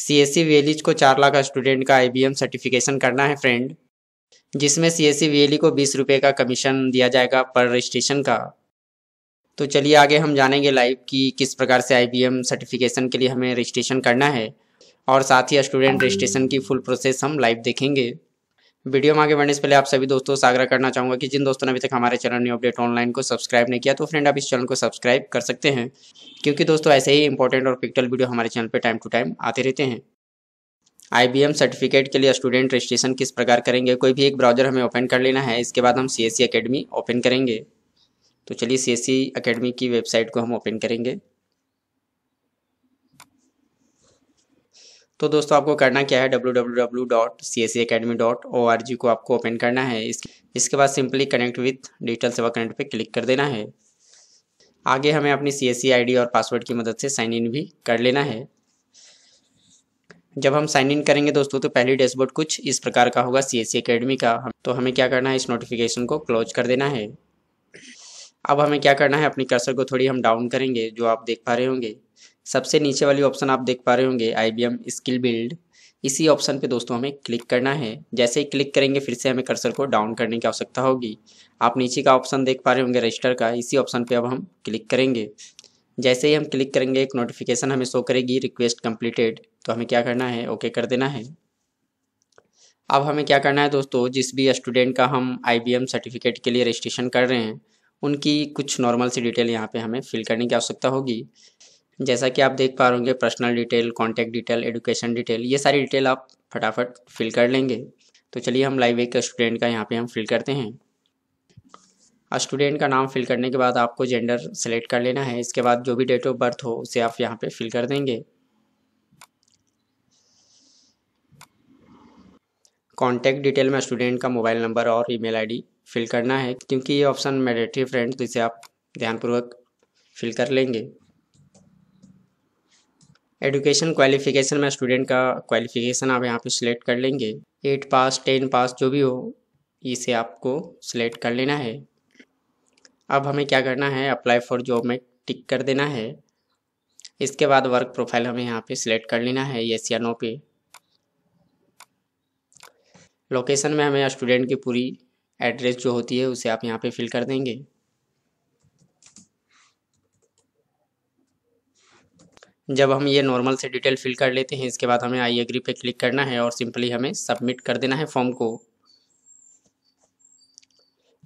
C S C को चार lakh student का आई सर्टिफिकेशन करना है फ्रेंड जिसमें सी एस सी वीएलई को बीस रुपये का कमीशन दिया जाएगा पर रजिस्ट्रेशन का तो चलिए आगे हम जानेंगे लाइव कि किस प्रकार से आई सर्टिफिकेशन के लिए हमें रजिस्ट्रेशन करना है और साथ ही स्टूडेंट रजिस्ट्रेशन की फुल प्रोसेस हम लाइव देखेंगे वीडियो में आगे बढ़ने से पहले आप सभी दोस्तों से आग्रह करना चाहूंगा कि जिन दोस्तों ने अभी तक हमारे चैनल न्यू अपडेट ऑनलाइन को सब्सक्राइब नहीं किया तो फ्रेंड आप इस चैनल को सब्सक्राइब कर सकते हैं क्योंकि दोस्तों ऐसे ही इंपॉर्टेंट और पिक्टल वीडियो हमारे चैनल पर टाइम टू टाइम आते रहते हैं आई सर्टिफिकेट के लिए स्टूडेंट रजिस्ट्रेशन किस प्रकार करेंगे कोई भी एक ब्राउजर हमें ओपन कर लेना है इसके बाद हम सी एस ओपन करेंगे तो चलिए सी एस e की वेबसाइट को हम ओपन करेंगे तो दोस्तों आपको करना क्या है जी e को आपको ओपन करना है इस, इसके बाद simply connect with digital Seva connect पे क्लिक कर देना है आगे हमें अपनी सी एस डी और पासवर्ड की मदद से साइन इन भी कर लेना है जब हम साइन इन करेंगे दोस्तों तो पहली डैशबोर्ड कुछ इस प्रकार का होगा सी एस अकेडमी का तो हमें क्या करना है इस नोटिफिकेशन को क्लोज कर देना है अब हमें क्या करना है अपनी कर्सर को थोड़ी हम डाउन करेंगे जो आप देख पा रहे होंगे सबसे नीचे वाली ऑप्शन आप देख पा रहे होंगे आई स्किल बिल्ड इसी ऑप्शन पे दोस्तों हमें क्लिक करना है जैसे ही क्लिक करेंगे फिर से हमें कर्सर को डाउन करने की आवश्यकता होगी आप नीचे का ऑप्शन देख पा रहे होंगे रजिस्टर का इसी ऑप्शन पे अब हम क्लिक करेंगे जैसे ही हम क्लिक करेंगे एक नोटिफिकेशन हमें शो करेगी रिक्वेस्ट कंप्लीटेड तो हमें क्या करना है ओके कर देना है अब हमें क्या करना है दोस्तों जिस भी स्टूडेंट का हम आई सर्टिफिकेट के लिए रजिस्ट्रेशन कर रहे हैं उनकी कुछ नॉर्मल सी डिटेल यहाँ पे हमें फिल करने की आवश्यकता होगी जैसा कि आप देख पा रहे personal detail contact detail education detail ये सारी डिटेल आप फटाफट फिल कर लेंगे तो चलिए हम लाइव एक स्टूडेंट का यहाँ पे हम फिल करते हैं स्टूडेंट का नाम फिल करने के बाद आपको जेंडर सेलेक्ट कर लेना है इसके बाद जो भी डेट ऑफ बर्थ हो उसे आप यहाँ पे फिल कर देंगे कॉन्टैक्ट डिटेल में स्टूडेंट का मोबाइल नंबर और ईमेल आईडी फिल करना है क्योंकि ये ऑप्शन मैडेटरी फ्रेंड तो इसे आप ध्यानपूर्वक फिल कर लेंगे एडुकेशन क्वालिफिकेशन में स्टूडेंट का क्वालिफिकेशन आप यहाँ पे सिलेक्ट कर लेंगे एट पास टेन पास जो भी हो इसे आपको सिलेक्ट कर लेना है अब हमें क्या करना है अप्लाई फॉर जॉब में टिक कर देना है इसके बाद वर्क प्रोफाइल हमें यहाँ पे सिलेक्ट कर लेना है येस या नो पे लोकेशन में हमें स्टूडेंट की पूरी एड्रेस जो होती है उसे आप यहाँ पे फिल कर देंगे जब हम ये नॉर्मल से डिटेल फिल कर लेते हैं इसके बाद हमें आई एग्री पे क्लिक करना है और सिंपली हमें सबमिट कर देना है फॉर्म को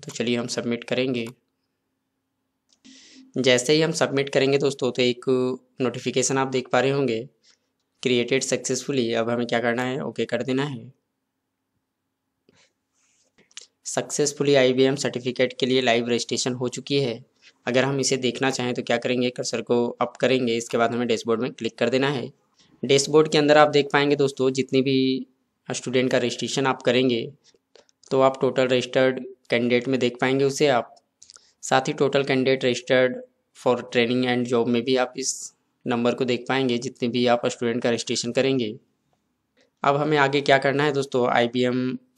तो चलिए हम सबमिट करेंगे जैसे ही हम सबमिट करेंगे दोस्तों तो एक नोटिफिकेशन आप देख पा रहे होंगे क्रिएटेड सक्सेसफुली अब हमें क्या करना है ओके कर देना है सक्सेसफुली आईबीएम सर्टिफिकेट के लिए लाइव रजिस्ट्रेशन हो चुकी है अगर हम इसे देखना चाहें तो क्या करेंगे कर्सर को अप करेंगे इसके बाद हमें डैशबोर्ड में क्लिक कर देना है डैशबोर्ड के अंदर आप देख पाएंगे दोस्तों जितनी भी स्टूडेंट का रजिस्ट्रेशन आप करेंगे तो आप टोटल रजिस्टर्ड कैंडिडेट में देख पाएंगे उसे आप साथ ही total candidate registered for training and job में भी आप इस नंबर को देख पाएंगे जितने भी आप स्टूडेंट का रजिस्ट्रेशन करेंगे अब हमें आगे क्या करना है दोस्तों आई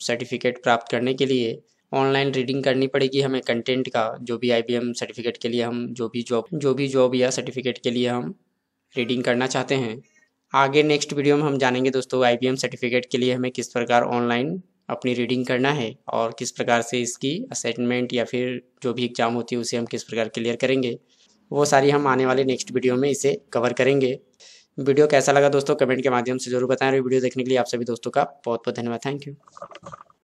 सर्टिफिकेट प्राप्त करने के लिए ऑनलाइन रीडिंग करनी पड़ेगी हमें कंटेंट का जो भी आई सर्टिफिकेट के लिए हम जो भी जॉब जो भी जॉब या सर्टिफिकेट के लिए हम रीडिंग करना चाहते हैं आगे नेक्स्ट वीडियो में हम जानेंगे दोस्तों आई सर्टिफिकेट के लिए हमें किस प्रकार ऑनलाइन अपनी रीडिंग करना है और किस प्रकार से इसकी असाइनमेंट या फिर जो भी एग्ज़ाम होती है उसे हम किस प्रकार क्लियर करेंगे वो सारी हम आने वाले नेक्स्ट वीडियो में इसे कवर करेंगे वीडियो कैसा लगा दोस्तों कमेंट के माध्यम से जरूर बताएं और वीडियो देखने के लिए आप सभी दोस्तों का बहुत बहुत धन्यवाद थैंक यू